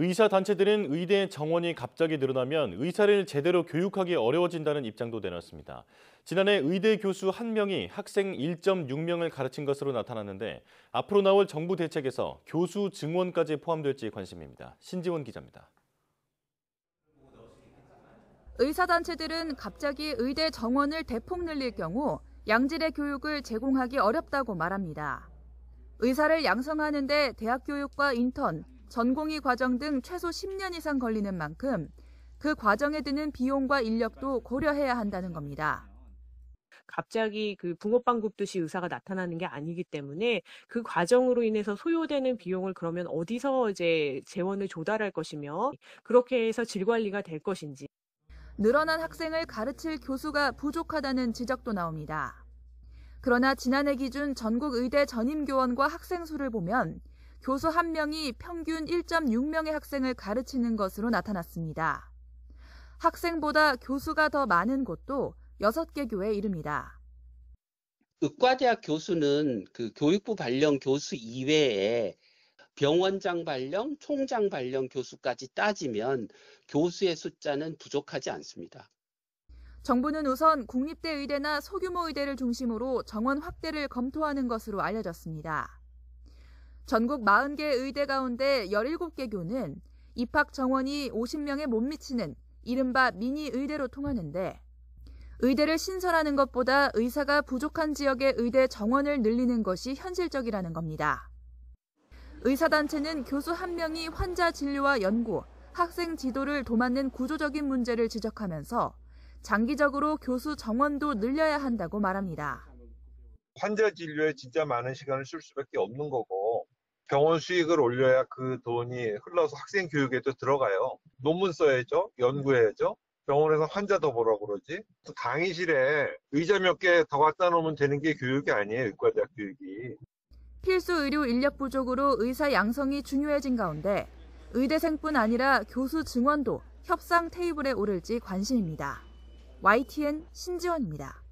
의사 단체들은 의대 정원이 갑자기 늘어나면 의사를 제대로 교육하기 어려워진다는 입장도 내놨습니다. 지난해 의대 교수 한명이 학생 1.6명을 가르친 것으로 나타났는데 앞으로 나올 정부 대책에서 교수 증원까지 포함될지 관심입니다. 신지원 기자입니다. 의사단체들은 갑자기 의대 정원을 대폭 늘릴 경우 양질의 교육을 제공하기 어렵다고 말합니다. 의사를 양성하는데 대학 교육과 인턴, 전공의 과정 등 최소 10년 이상 걸리는 만큼 그 과정에 드는 비용과 인력도 고려해야 한다는 겁니다. 갑자기 그 붕어빵 굽듯이 의사가 나타나는 게 아니기 때문에 그 과정으로 인해서 소요되는 비용을 그러면 어디서 이제 재원을 조달할 것이며 그렇게 해서 질 관리가 될 것인지 늘어난 학생을 가르칠 교수가 부족하다는 지적도 나옵니다. 그러나 지난해 기준 전국 의대 전임 교원과 학생 수를 보면 교수 한 명이 평균 1.6명의 학생을 가르치는 것으로 나타났습니다. 학생보다 교수가 더 많은 곳도 6개 교에 이릅니다. 의과대학 교수는 그 교육부 발령 교수 이외에 병원장 발령, 총장 발령 교수까지 따지면 교수의 숫자는 부족하지 않습니다. 정부는 우선 국립대 의대나 소규모 의대를 중심으로 정원 확대를 검토하는 것으로 알려졌습니다. 전국 40개 의대 가운데 17개 교는 입학 정원이 50명에 못 미치는 이른바 미니 의대로 통하는데 의대를 신설하는 것보다 의사가 부족한 지역의 의대 정원을 늘리는 것이 현실적이라는 겁니다. 의사단체는 교수 한 명이 환자 진료와 연구, 학생 지도를 도맡는 구조적인 문제를 지적하면서 장기적으로 교수 정원도 늘려야 한다고 말합니다. 환자 진료에 진짜 많은 시간을 쓸 수밖에 없는 거고 병원 수익을 올려야 그 돈이 흘러서 학생 교육에도 들어가요. 논문 써야죠. 연구해야죠. 병원에서 환자 더 보라고 그러지. 강의실에 의자 몇 개 더 갖다 놓으면 되는 게 교육이 아니에요. 의과대학 교육이. 필수 의료 인력 부족으로 의사 양성이 중요해진 가운데 의대생뿐 아니라 교수 증원도 협상 테이블에 오를지 관심입니다. YTN 신지원입니다.